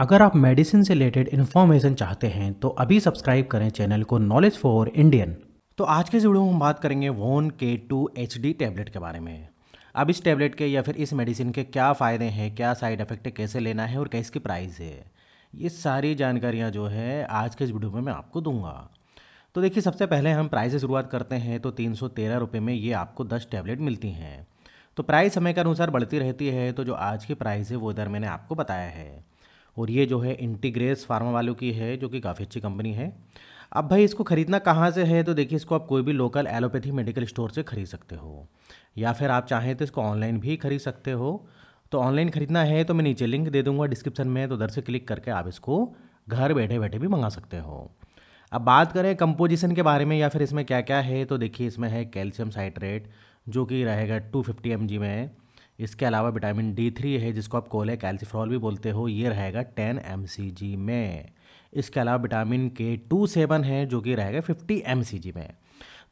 अगर आप मेडिसिन से रिलेटेड इन्फॉर्मेशन चाहते हैं तो अभी सब्सक्राइब करें चैनल को नॉलेज फॉर इंडियन तो आज के वीडियो में हम बात करेंगे वोन के टू एच डी टैबलेट के बारे में अब इस टैबलेट के या फिर इस मेडिसिन के क्या फ़ायदे हैं क्या साइड इफ़ेक्ट है कैसे लेना है और क्या की प्राइस है ये सारी जानकारियाँ जो है आज के इस वीडियो में मैं आपको दूंगा तो देखिए सबसे पहले हम प्राइस से शुरुआत करते हैं तो तीन सौ में ये आपको दस टैबलेट मिलती हैं तो प्राइस समय के अनुसार बढ़ती रहती है तो जो आज की प्राइस है वो इधर मैंने आपको बताया है और ये जो है इंटीग्रेस फार्मा वालों की है जो कि काफ़ी अच्छी कंपनी है अब भाई इसको ख़रीदना कहाँ से है तो देखिए इसको आप कोई भी लोकल एलोपैथी मेडिकल स्टोर से ख़रीद सकते हो या फिर आप चाहें तो इसको ऑनलाइन भी ख़रीद सकते हो तो ऑनलाइन ख़रीदना है तो मैं नीचे लिंक दे दूंगा डिस्क्रिप्शन में तो उधर से क्लिक करके आप इसको घर बैठे बैठे भी मंगा सकते हो अब बात करें कंपोजिशन के बारे में या फिर इसमें क्या क्या है तो देखिए इसमें है कैल्शियम साइट्रेट जो कि रहेगा टू फिफ्टी एम में इसके अलावा विटामिन डी थ्री है जिसको आप कोले कैल्सिफ्रॉल भी बोलते हो ये रहेगा टेन एम में इसके अलावा विटामिन के टू सेवन है जो कि रहेगा फिफ्टी एम में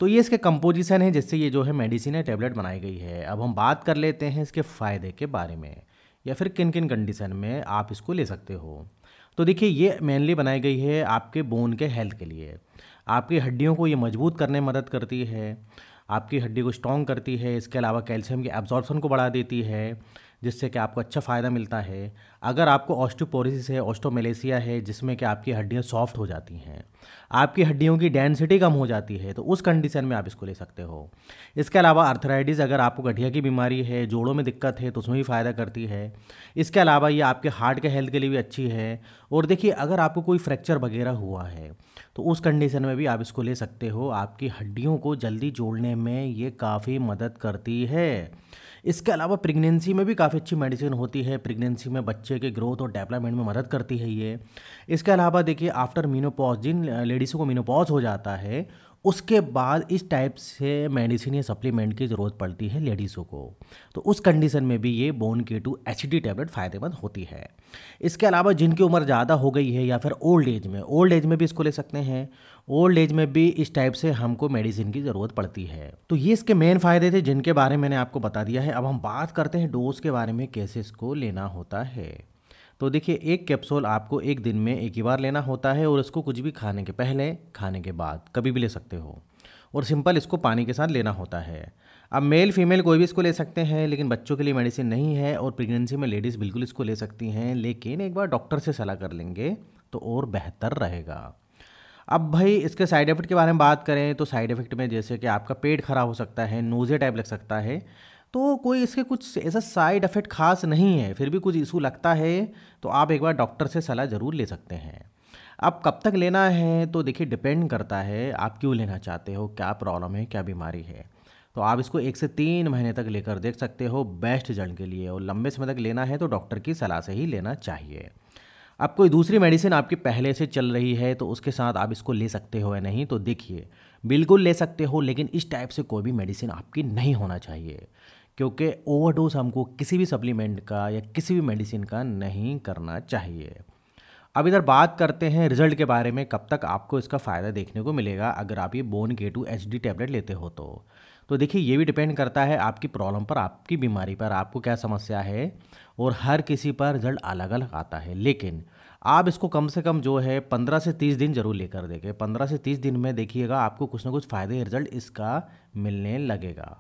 तो ये इसके कंपोजिशन है जिससे ये जो है मेडिसिन है टेबलेट बनाई गई है अब हम बात कर लेते हैं इसके फ़ायदे के बारे में या फिर किन किन कंडीशन में आप इसको ले सकते हो तो देखिए ये मेनली बनाई गई है आपके बोन के हेल्थ के लिए आपकी हड्डियों को ये मजबूत करने में मदद करती है आपकी हड्डी को स्ट्रॉन्ग करती है इसके अलावा कैल्शियम के एब्जॉर्प्शन को बढ़ा देती है जिससे कि आपको अच्छा फ़ायदा मिलता है अगर आपको ऑस्टोपोरिसिस है ऑस्टोमेलेसिया है जिसमें कि आपकी हड्डियाँ सॉफ्ट हो जाती हैं आपकी हड्डियों की डेंसिटी कम हो जाती है तो उस कंडीशन में आप इसको ले सकते हो इसके अलावा अर्थराइटिस अगर आपको गठिया की बीमारी है जोड़ों में दिक्कत है तो उसमें भी फ़ायदा करती है इसके अलावा ये आपके हार्ट के हेल्थ के लिए भी अच्छी है और देखिए अगर आपको कोई फ्रैक्चर वगैरह हुआ है तो उस कंडीशन में भी आप इसको ले सकते हो आपकी हड्डियों को जल्दी जोड़ने में ये काफ़ी मदद करती है इसके अलावा प्रेगनेंसी में भी काफ़ी अच्छी मेडिसिन होती है प्रेगनेंसी में बच्चे के ग्रोथ और डेवलपमेंट में मदद करती है ये इसके अलावा देखिए आफ्टर मीनोपॉज जिन लेडीज़ को मीनोपॉज हो जाता है उसके बाद इस टाइप से मेडिसिन या सप्लीमेंट की ज़रूरत पड़ती है लेडीज़ों को तो उस कंडीशन में भी ये बोन के टू एच डी टैबलेट फ़ायदेमंद होती है इसके अलावा जिनकी उम्र ज़्यादा हो गई है या फिर ओल्ड एज में ओल्ड एज में भी इसको ले सकते हैं ओल्ड एज में भी इस टाइप से हमको मेडिसिन की ज़रूरत पड़ती है तो ये इसके मेन फ़ायदे थे जिनके बारे में मैंने आपको बता दिया है अब हम बात करते हैं डोज के बारे में कैसे इसको लेना होता है तो देखिए एक कैप्सूल आपको एक दिन में एक ही बार लेना होता है और इसको कुछ भी खाने के पहले खाने के बाद कभी भी ले सकते हो और सिंपल इसको पानी के साथ लेना होता है अब मेल फीमेल कोई भी इसको ले सकते हैं लेकिन बच्चों के लिए मेडिसिन नहीं है और प्रेगनेंसी में लेडीज़ बिल्कुल इसको ले सकती हैं लेकिन एक बार डॉक्टर से सलाह कर लेंगे तो और बेहतर रहेगा अब भाई इसके साइड इफ़ेक्ट के बारे में बात करें तो साइड इफ़ेक्ट में जैसे कि आपका पेट खराब हो सकता है नोज़े टाइप लग सकता है तो कोई इसके कुछ ऐसा साइड इफ़ेक्ट खास नहीं है फिर भी कुछ इशू लगता है तो आप एक बार डॉक्टर से सलाह ज़रूर ले सकते हैं अब कब तक लेना है तो देखिए डिपेंड करता है आप क्यों लेना चाहते हो क्या प्रॉब्लम है क्या बीमारी है तो आप इसको एक से तीन महीने तक लेकर देख सकते हो बेस्ट जन के लिए और लंबे समय तक लेना है तो डॉक्टर की सलाह से ही लेना चाहिए अब कोई दूसरी मेडिसिन आपकी पहले से चल रही है तो उसके साथ आप इसको ले सकते हो या नहीं तो देखिए बिल्कुल ले सकते हो लेकिन इस टाइप से कोई भी मेडिसिन आपकी नहीं होना चाहिए क्योंकि ओवरडोज हमको किसी भी सप्लीमेंट का या किसी भी मेडिसिन का नहीं करना चाहिए अब इधर बात करते हैं रिजल्ट के बारे में कब तक आपको इसका फ़ायदा देखने को मिलेगा अगर आप ये बोन के टू एच डी टैबलेट लेते हो तो तो देखिए ये भी डिपेंड करता है आपकी प्रॉब्लम पर आपकी बीमारी पर आपको क्या समस्या है और हर किसी पर रिजल्ट अलग अलग आता है लेकिन आप इसको कम से कम जो है पंद्रह से तीस दिन जरूर लेकर देखें पंद्रह से तीस दिन में देखिएगा आपको कुछ ना कुछ फ़ायदे रिजल्ट इसका मिलने लगेगा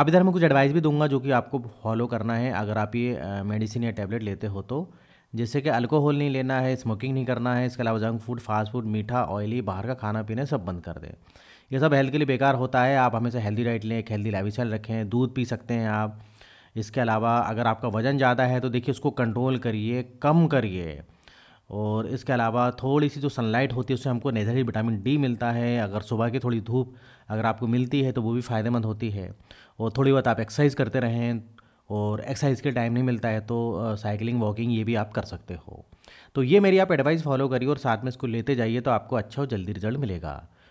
अब इधर मैं कुछ एडवाइस भी दूंगा जो कि आपको फॉलो करना है अगर आप ये मेडिसिन या टैबलेट लेते हो तो जैसे कि अल्कोहल नहीं लेना है स्मोकिंग नहीं करना है इसके अलावा जंक फूड फास्ट फूड मीठा ऑयली बाहर का खाना पीना सब बंद कर दें ये सब हेल्थ के लिए बेकार होता है आप हमेशा हेल्दी डाइट लें एक हेल्दी लाइफ स्टाइल रखें दूध पी सकते हैं आप इसके अलावा अगर आपका वज़न ज़्यादा है तो देखिए उसको कंट्रोल करिए कम करिए और इसके अलावा थोड़ी सी जो सनलाइट होती है उससे हमको नेचुरली विटामिन डी मिलता है अगर सुबह की थोड़ी धूप अगर आपको मिलती है तो वो भी फ़ायदेमंद होती है और थोड़ी बहुत आप एक्सरसाइज करते रहें और एक्सरसाइज के टाइम नहीं मिलता है तो साइकिलिंग वॉकिंग ये भी आप कर सकते हो तो ये मेरी आप एडवाइस फॉलो करिए और साथ में इसको लेते जाइए तो आपको अच्छा और जल्दी रिजल्ट मिलेगा